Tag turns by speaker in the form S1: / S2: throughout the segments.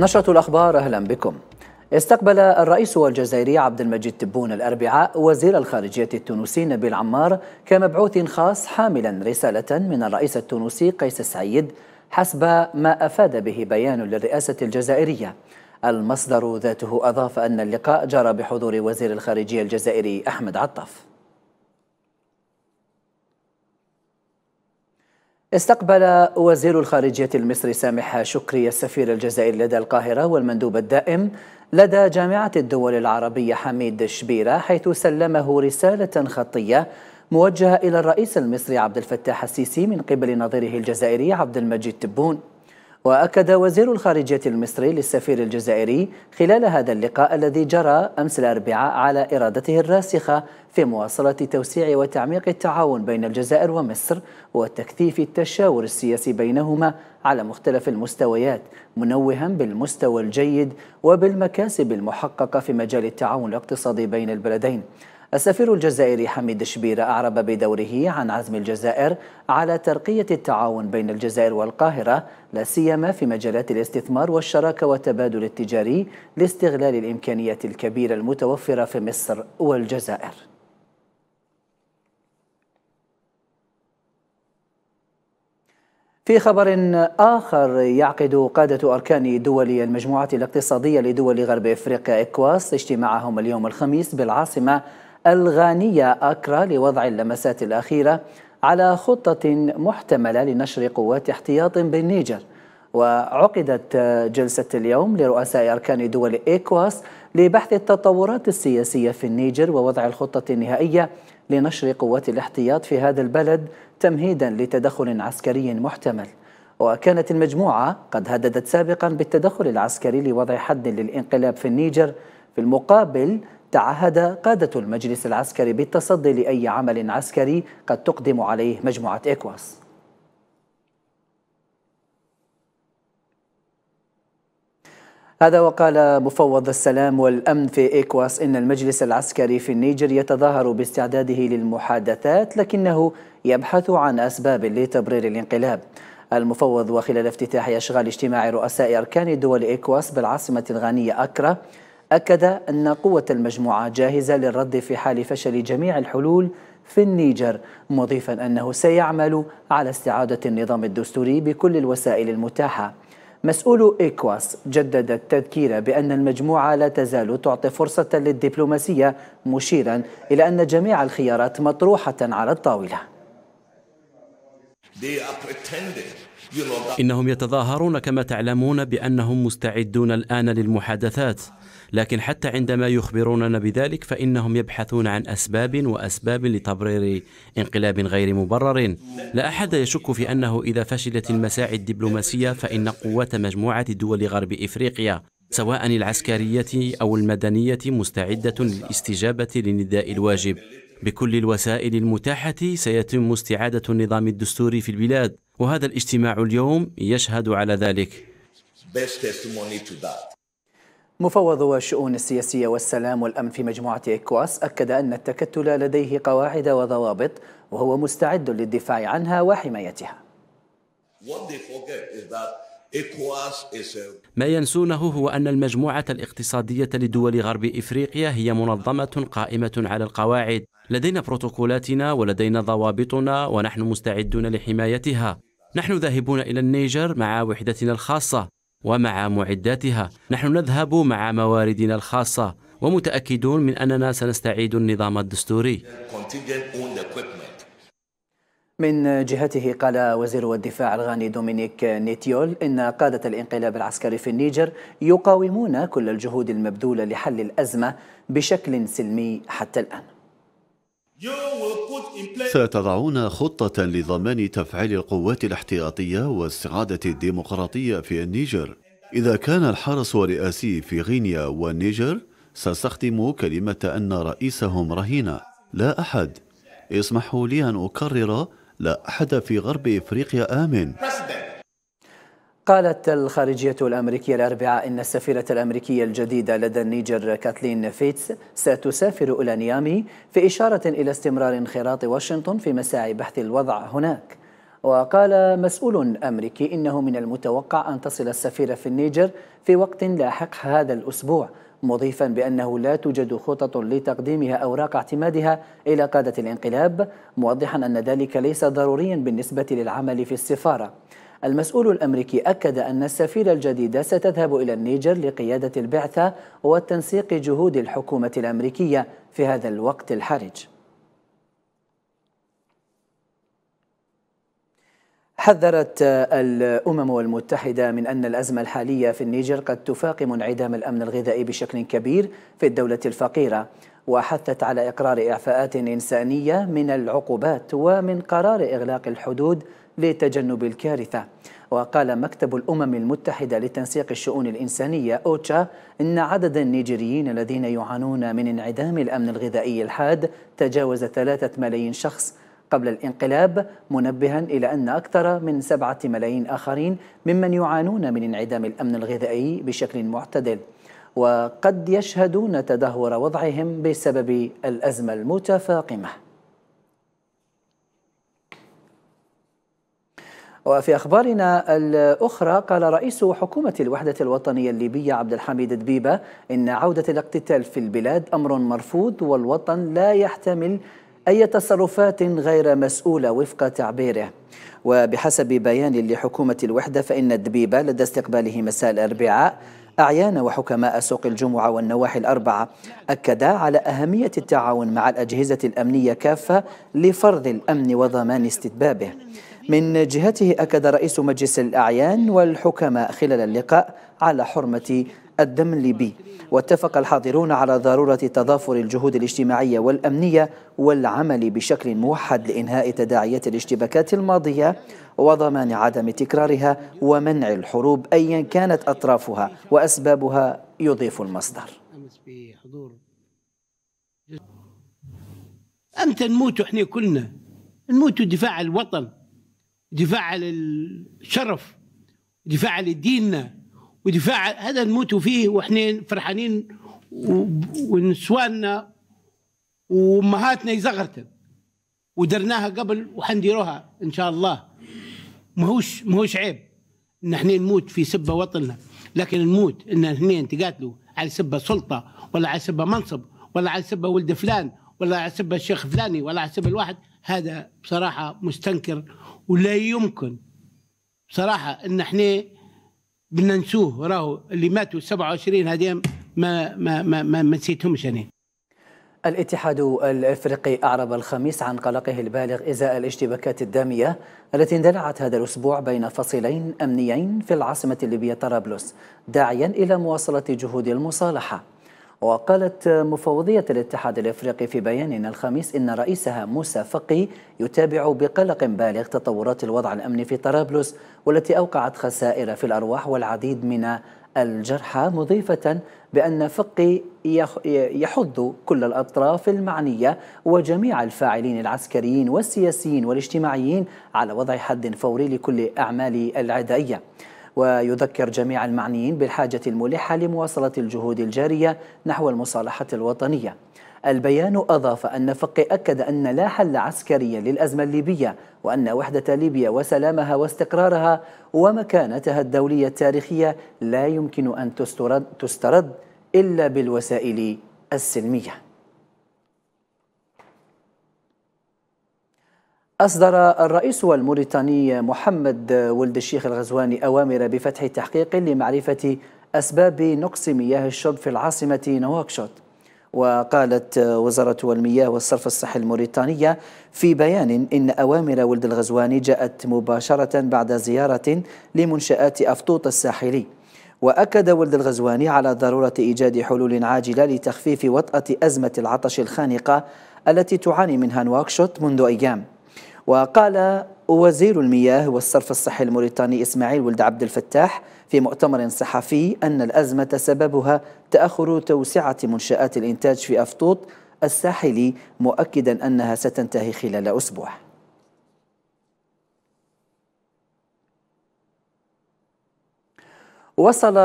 S1: نشرة الأخبار أهلا بكم استقبل الرئيس الجزائري عبد المجيد تبون الأربعاء وزير الخارجية التونسي نبيل عمار كمبعوث خاص حاملا رسالة من الرئيس التونسي قيس السعيد حسب ما أفاد به بيان للرئاسة الجزائرية المصدر ذاته أضاف أن اللقاء جرى بحضور وزير الخارجية الجزائري أحمد عطف استقبل وزير الخارجية المصري سامح شكري السفير الجزائري لدى القاهرة والمندوب الدائم لدى جامعة الدول العربية حميد شبيرة حيث سلمه رسالة خطية موجهة إلى الرئيس المصري عبد الفتاح السيسي من قبل نظيره الجزائري عبد المجيد تبون وأكد وزير الخارجية المصري للسفير الجزائري خلال هذا اللقاء الذي جرى أمس الأربعاء على إرادته الراسخة في مواصلة توسيع وتعميق التعاون بين الجزائر ومصر وتكثيف التشاور السياسي بينهما على مختلف المستويات منوها بالمستوى الجيد وبالمكاسب المحققة في مجال التعاون الاقتصادي بين البلدين السفير الجزائري حميد الشبير أعرب بدوره عن عزم الجزائر على ترقية التعاون بين الجزائر والقاهرة لا سيما في مجالات الاستثمار والشراكة والتبادل التجاري لاستغلال الإمكانيات الكبيرة المتوفرة في مصر والجزائر في خبر آخر يعقد قادة أركان دول المجموعة الاقتصادية لدول غرب إفريقيا إكواس اجتماعهم اليوم الخميس بالعاصمة الغانية أكرا لوضع اللمسات الأخيرة على خطة محتملة لنشر قوات احتياط بالنيجر وعقدت جلسة اليوم لرؤساء أركان دول إيكواس لبحث التطورات السياسية في النيجر ووضع الخطة النهائية لنشر قوات الاحتياط في هذا البلد تمهيدا لتدخل عسكري محتمل وكانت المجموعة قد هددت سابقا بالتدخل العسكري لوضع حد للانقلاب في النيجر في المقابل تعهد قادة المجلس العسكري بالتصدي لأي عمل عسكري قد تقدم عليه مجموعة إكواس هذا وقال مفوض السلام والأمن في إكواس إن المجلس العسكري في النيجر يتظاهر باستعداده للمحادثات لكنه يبحث عن أسباب لتبرير الانقلاب المفوض وخلال افتتاح أشغال اجتماع رؤساء أركان دول إكواس بالعاصمة الغانية أكرا أكد أن قوة المجموعة جاهزة للرد في حال فشل جميع الحلول في النيجر مضيفا أنه سيعمل على استعادة النظام الدستوري بكل الوسائل المتاحة مسؤول إيكواس جدد التذكير بأن المجموعة لا تزال تعطي فرصة للدبلوماسية مشيرا إلى أن جميع الخيارات مطروحة على الطاولة They are pretending
S2: إنهم يتظاهرون كما تعلمون بأنهم مستعدون الآن للمحادثات لكن حتى عندما يخبروننا بذلك فإنهم يبحثون عن أسباب وأسباب لتبرير انقلاب غير مبرر لا أحد يشك في أنه إذا فشلت المساعي الدبلوماسية فإن قوة مجموعة دول غرب إفريقيا سواء العسكرية أو المدنية مستعدة للاستجابة للنداء الواجب بكل الوسائل المتاحة سيتم استعادة النظام الدستوري في البلاد وهذا الاجتماع اليوم يشهد على ذلك
S1: مفوض الشؤون السياسية والسلام والأمن في مجموعة إكواس أكد أن التكتل لديه قواعد وضوابط وهو مستعد للدفاع عنها وحمايتها ما ينسونه هو أن المجموعة
S2: الاقتصادية لدول غرب إفريقيا هي منظمة قائمة على القواعد لدينا بروتوكولاتنا ولدينا ضوابطنا ونحن مستعدون لحمايتها نحن ذاهبون إلى النيجر مع وحدتنا الخاصة ومع معداتها نحن نذهب مع مواردنا الخاصة ومتأكدون من أننا سنستعيد النظام الدستوري
S1: من جهته قال وزير الدفاع الغاني دومينيك نيتيول إن قادة الانقلاب العسكري في النيجر يقاومون كل الجهود المبذولة لحل الأزمة بشكل سلمي حتى الآن
S2: ستضعون خطة لضمان تفعيل القوات الاحتياطية واستعادة الديمقراطية في النيجر إذا كان الحرس الرئاسي في غينيا والنيجر سأستخدم كلمة أن رئيسهم رهينة لا أحد اسمحوا لي أن أكرر لا أحد في غرب إفريقيا آمن
S1: قالت الخارجية الأمريكية الأربعاء إن السفيرة الأمريكية الجديدة لدى النيجر كاتلين فيتس ستسافر إلى نيامي في إشارة إلى استمرار انخراط واشنطن في مساعي بحث الوضع هناك وقال مسؤول أمريكي إنه من المتوقع أن تصل السفيرة في النيجر في وقت لاحق هذا الأسبوع مضيفا بأنه لا توجد خطط لتقديمها أوراق اعتمادها إلى قادة الانقلاب موضحا أن ذلك ليس ضروريا بالنسبة للعمل في السفارة المسؤول الأمريكي أكد أن السفيرة الجديدة ستذهب إلى النيجر لقيادة البعثة وتنسيق جهود الحكومة الأمريكية في هذا الوقت الحرج حذرت الأمم المتحدة من أن الأزمة الحالية في النيجر قد تفاقم انعدام الأمن الغذائي بشكل كبير في الدولة الفقيرة وحثت على إقرار إعفاءات إنسانية من العقوبات ومن قرار إغلاق الحدود لتجنب الكارثة وقال مكتب الأمم المتحدة لتنسيق الشؤون الإنسانية أوتشا إن عدد النيجيريين الذين يعانون من انعدام الأمن الغذائي الحاد تجاوز ثلاثة ملايين شخص قبل الانقلاب منبها إلى أن أكثر من سبعة ملايين آخرين ممن يعانون من انعدام الأمن الغذائي بشكل معتدل وقد يشهدون تدهور وضعهم بسبب الأزمة المتفاقمة وفي أخبارنا الأخرى قال رئيس حكومة الوحدة الوطنية الليبية عبد الحميد دبيبة إن عودة الاقتتال في البلاد أمر مرفوض والوطن لا يحتمل أي تصرفات غير مسؤولة وفق تعبيره وبحسب بيان لحكومة الوحدة فإن الدبيبة لدى استقباله مساء الأربعاء أعيان وحكماء سوق الجمعة والنواحي الأربعة أكد على أهمية التعاون مع الأجهزة الأمنية كافة لفرض الأمن وضمان استتبابه من جهته أكد رئيس مجلس الأعيان والحكماء خلال اللقاء على حرمة الدم الليبي واتفق الحاضرون على ضرورة تضافر الجهود الاجتماعية والأمنية والعمل بشكل موحد لإنهاء تداعيات الاشتباكات الماضية وضمان عدم تكرارها ومنع الحروب أيا كانت أطرافها وأسبابها يضيف المصدر
S2: أمتى نموت احنا كلنا نموت دفاع الوطن دفاع للشرف الشرف دفاع عن ديننا ودفاع هذا نموتوا فيه واحنا فرحانين ونسواننا وامهاتنا يزغرتن ودرناها قبل وحنديروها ان شاء الله ماهوش ماهوش عيب ان احنا نموت في سبه وطننا لكن نموت ان احنا نتقاتلوا على سبه سلطه ولا على سبه منصب ولا على سبه ولد فلان ولا على سبه الشيخ فلاني ولا على سبه الواحد هذا بصراحه مستنكر ولا يمكن بصراحه ان احنا بدنا نسوه راهو اللي ماتوا 27 هذيم ما ما ما ما, ما نسيتهمش انا
S1: الاتحاد الافريقي اعرب الخميس عن قلقه البالغ ازاء الاشتباكات الداميه التي اندلعت هذا الاسبوع بين فصيلين امنيين في العاصمه الليبيه طرابلس داعيا الى مواصله جهود المصالحه وقالت مفوضية الاتحاد الإفريقي في بيان الخميس إن رئيسها موسى فقي يتابع بقلق بالغ تطورات الوضع الأمني في طرابلس والتي أوقعت خسائر في الأرواح والعديد من الجرحى مضيفة بأن فقي يحض كل الأطراف المعنية وجميع الفاعلين العسكريين والسياسيين والاجتماعيين على وضع حد فوري لكل أعمال العدائية ويذكر جميع المعنيين بالحاجة الملحة لمواصلة الجهود الجارية نحو المصالحة الوطنية البيان أضاف أن فقي أكد أن لا حل عسكري للأزمة الليبية وأن وحدة ليبيا وسلامها واستقرارها ومكانتها الدولية التاريخية لا يمكن أن تسترد, تسترد إلا بالوسائل السلمية أصدر الرئيس الموريتاني محمد ولد الشيخ الغزواني أوامر بفتح تحقيق لمعرفة أسباب نقص مياه الشرب في العاصمة نواكشوط وقالت وزارة المياه والصرف الصحي الموريتانية في بيان إن أوامر ولد الغزواني جاءت مباشرة بعد زيارة لمنشآت أفطوط الساحلي وأكد ولد الغزواني على ضرورة إيجاد حلول عاجلة لتخفيف وطأة أزمة العطش الخانقة التي تعاني منها نواكشوط منذ أيام وقال وزير المياه والصرف الصحي الموريتاني إسماعيل ولد عبد الفتاح في مؤتمر صحفي أن الأزمة سببها تأخر توسعة منشآت الإنتاج في أفطوط الساحلي مؤكدا أنها ستنتهي خلال أسبوع وصل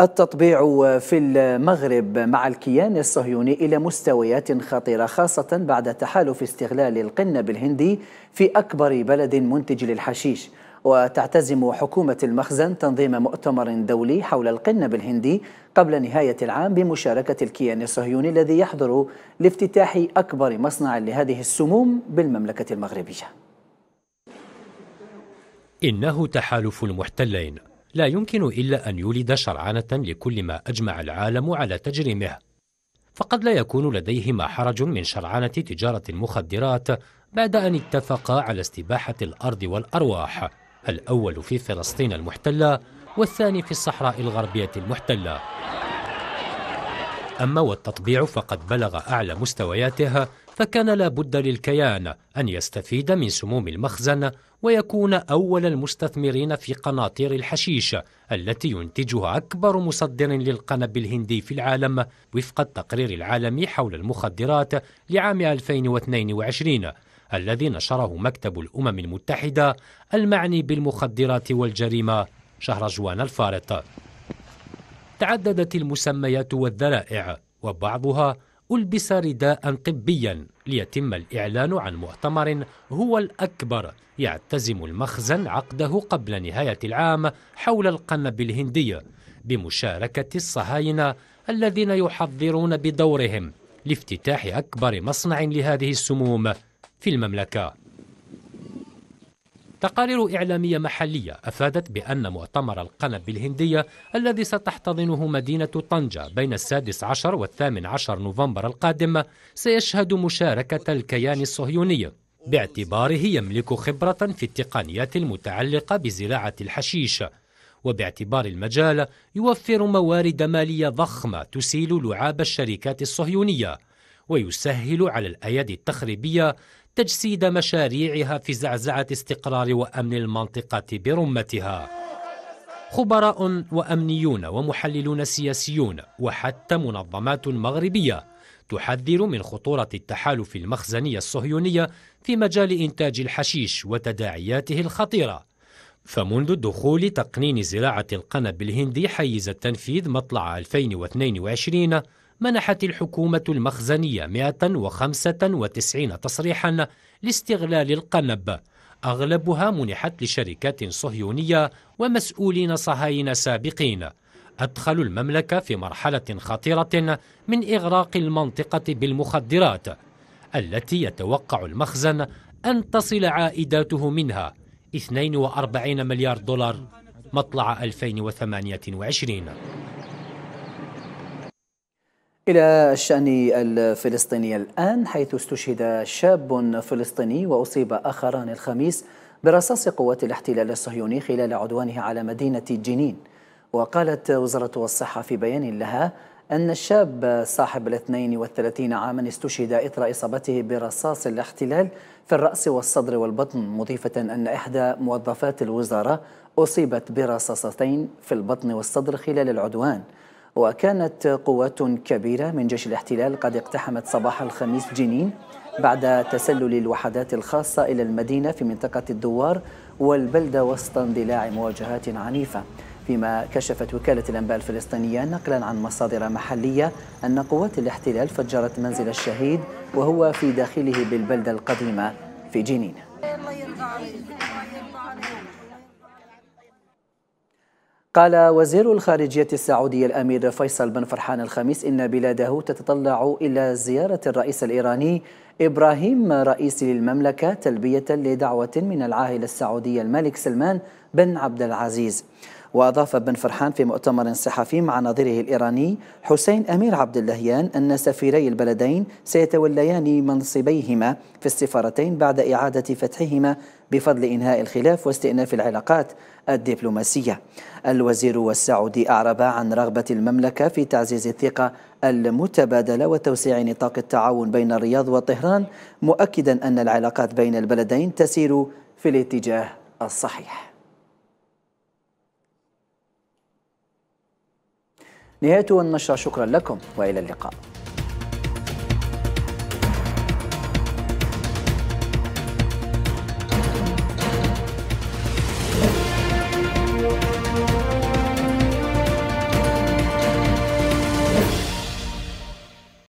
S1: التطبيع في المغرب مع الكيان الصهيوني إلى مستويات خطيرة خاصة بعد تحالف استغلال القنب الهندي في أكبر بلد منتج للحشيش وتعتزم حكومة المخزن تنظيم مؤتمر دولي حول القنب الهندي قبل نهاية العام بمشاركة الكيان الصهيوني الذي يحضر لافتتاح أكبر مصنع لهذه السموم بالمملكة المغربية
S3: إنه تحالف المحتلين لا يمكن إلا أن يولد شرعنة لكل ما أجمع العالم على تجريمه فقد لا يكون لديهما حرج من شرعنة تجارة المخدرات بعد أن اتفقا على استباحة الأرض والأرواح الأول في فلسطين المحتلة والثاني في الصحراء الغربية المحتلة أما والتطبيع فقد بلغ أعلى مستوياته فكان لابد للكيان أن يستفيد من سموم المخزن ويكون أول المستثمرين في قناطير الحشيش التي ينتجها أكبر مصدر للقنب الهندي في العالم وفق التقرير العالمي حول المخدرات لعام 2022 الذي نشره مكتب الأمم المتحدة المعني بالمخدرات والجريمة شهر جوان الفارط. تعددت المسميات والذرائع وبعضها ألبس رداء طبيا ليتم الإعلان عن مؤتمر هو الأكبر يعتزم المخزن عقده قبل نهاية العام حول القنب الهندية بمشاركة الصهاينة الذين يحضرون بدورهم لافتتاح أكبر مصنع لهذه السموم في المملكة تقارير إعلامية محلية أفادت بأن مؤتمر القنب بالهندية الذي ستحتضنه مدينة طنجة بين السادس عشر والثامن عشر نوفمبر القادم سيشهد مشاركة الكيان الصهيوني باعتباره يملك خبرة في التقنيات المتعلقة بزراعة الحشيش وباعتبار المجال يوفر موارد مالية ضخمة تسيل لعاب الشركات الصهيونية ويسهل على الأيادي التخريبية تجسيد مشاريعها في زعزعة استقرار وأمن المنطقة برمتها خبراء وأمنيون ومحللون سياسيون وحتى منظمات مغربية تحذر من خطورة التحالف المخزني الصهيوني في مجال إنتاج الحشيش وتداعياته الخطيرة فمنذ دخول تقنين زراعة القنب الهندي حيز التنفيذ مطلع 2022 منحت الحكومة المخزنية 195 تصريحا لاستغلال القنب أغلبها منحت لشركات صهيونية ومسؤولين صهاينة سابقين أدخلوا المملكة في مرحلة خطيرة من إغراق المنطقة بالمخدرات التي يتوقع المخزن أن تصل عائداته منها 42 مليار دولار مطلع 2028
S1: إلى الشأن الفلسطيني الآن حيث استشهد شاب فلسطيني وأصيب آخران الخميس برصاص قوات الاحتلال الصهيوني خلال عدوانه على مدينة جنين وقالت وزارة الصحة في بيان لها أن الشاب صاحب الاثنين والثلاثين عاما استشهد إثر إصابته برصاص الاحتلال في الرأس والصدر والبطن مضيفة أن إحدى موظفات الوزارة أصيبت برصاصتين في البطن والصدر خلال العدوان وكانت قوات كبيرة من جيش الاحتلال قد اقتحمت صباح الخميس جنين بعد تسلل الوحدات الخاصة إلى المدينة في منطقة الدوار والبلدة وسط اندلاع مواجهات عنيفة فيما كشفت وكالة الأنباء الفلسطينية نقلا عن مصادر محلية أن قوات الاحتلال فجرت منزل الشهيد وهو في داخله بالبلدة القديمة في جنين قال وزير الخارجية السعودي الأمير فيصل بن فرحان الخميس إن بلاده تتطلع إلى زيارة الرئيس الإيراني إبراهيم رئيس للمملكة تلبية لدعوة من العاهل السعودي الملك سلمان بن عبد العزيز وأضاف بن فرحان في مؤتمر صحفي مع نظيره الإيراني حسين أمير عبد اللهيان أن سفيري البلدين سيتوليان منصبيهما في السفارتين بعد إعادة فتحهما بفضل إنهاء الخلاف واستئناف العلاقات الدبلوماسية الوزير والسعودي أعرب عن رغبة المملكة في تعزيز الثقة المتبادلة وتوسيع نطاق التعاون بين الرياض وطهران مؤكدا أن العلاقات بين البلدين تسير في الاتجاه الصحيح نهاية النشرة شكرا لكم وإلى اللقاء